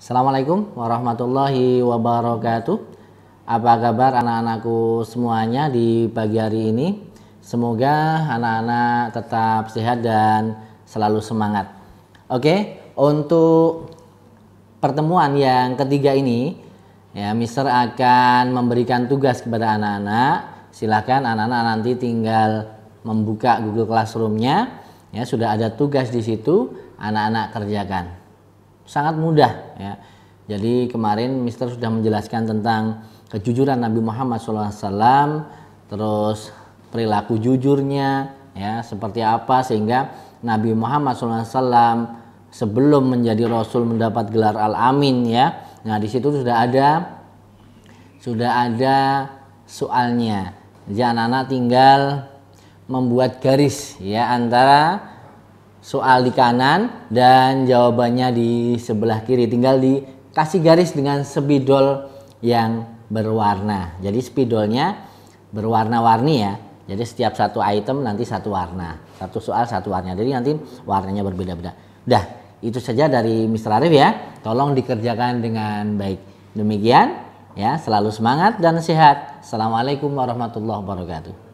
Assalamualaikum warahmatullahi wabarakatuh. Apa kabar anak-anakku semuanya di pagi hari ini? Semoga anak-anak tetap sehat dan selalu semangat. Oke, untuk pertemuan yang ketiga ini, ya Mister akan memberikan tugas kepada anak-anak. Silahkan anak-anak nanti tinggal membuka Google Classroom-nya ya sudah ada tugas di situ anak-anak kerjakan sangat mudah ya jadi kemarin Mister sudah menjelaskan tentang kejujuran Nabi Muhammad SAW terus perilaku jujurnya ya seperti apa sehingga Nabi Muhammad SAW sebelum menjadi Rasul mendapat gelar Al Amin ya nah di situ sudah ada sudah ada soalnya jadi anak-anak tinggal membuat garis ya antara soal di kanan dan jawabannya di sebelah kiri tinggal dikasih garis dengan spidol yang berwarna jadi spidolnya berwarna-warni ya jadi setiap satu item nanti satu warna satu soal satu warna jadi nanti warnanya berbeda-beda udah itu saja dari Mr. Arif ya tolong dikerjakan dengan baik demikian ya selalu semangat dan sehat Assalamualaikum warahmatullahi wabarakatuh